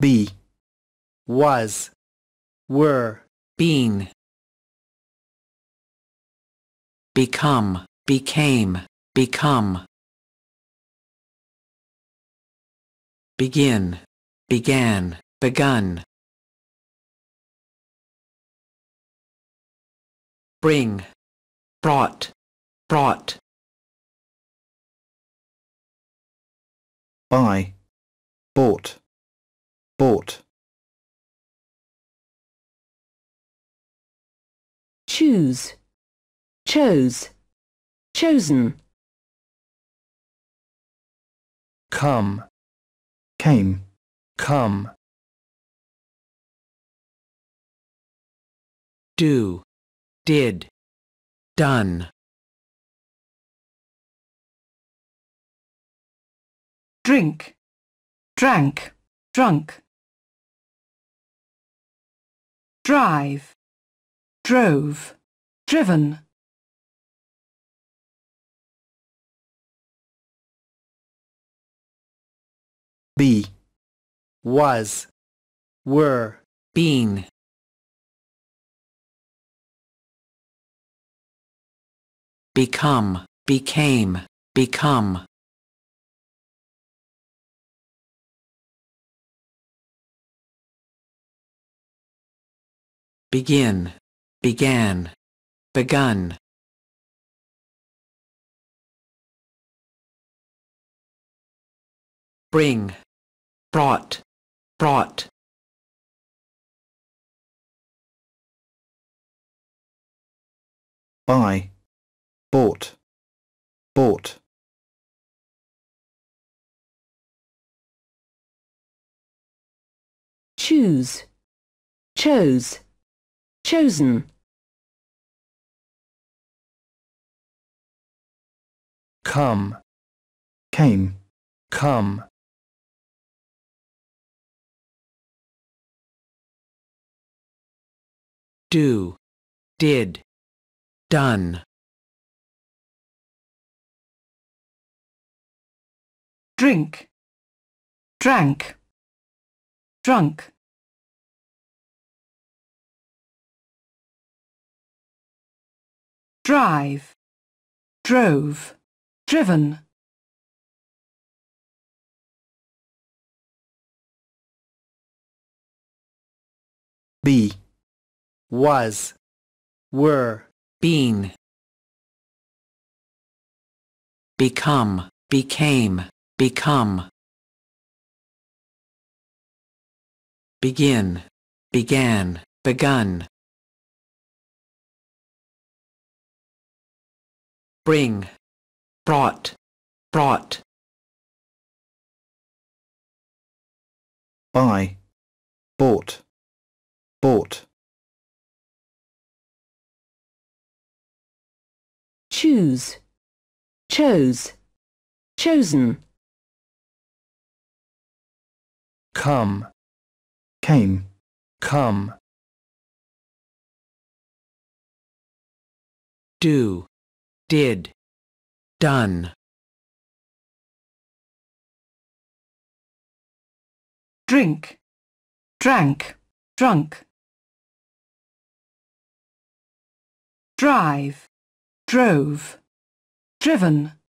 be, was, were, been, become, became, become, begin, began, begun. bring, brought, brought. Buy, bought, bought. Choose, chose, chosen. Come, came, come. Do did, done. Drink, drank, drunk. Drive, drove, driven. Be, was, were, been. become, became, become. Begin, began, begun. Bring, brought, brought. Buy, bought, bought. Choose, chose, chosen. Come, came, come. Do, did, done. drink, drank, drunk. Drive, drove, driven. be, was, were, been, become, became. Become. Begin. Began. Begun. Bring. Brought. Brought. Buy. Bought. Bought. choose, chose, chosen come, came, come. Do, did, done. Drink, drank, drunk. Drive, drove, driven.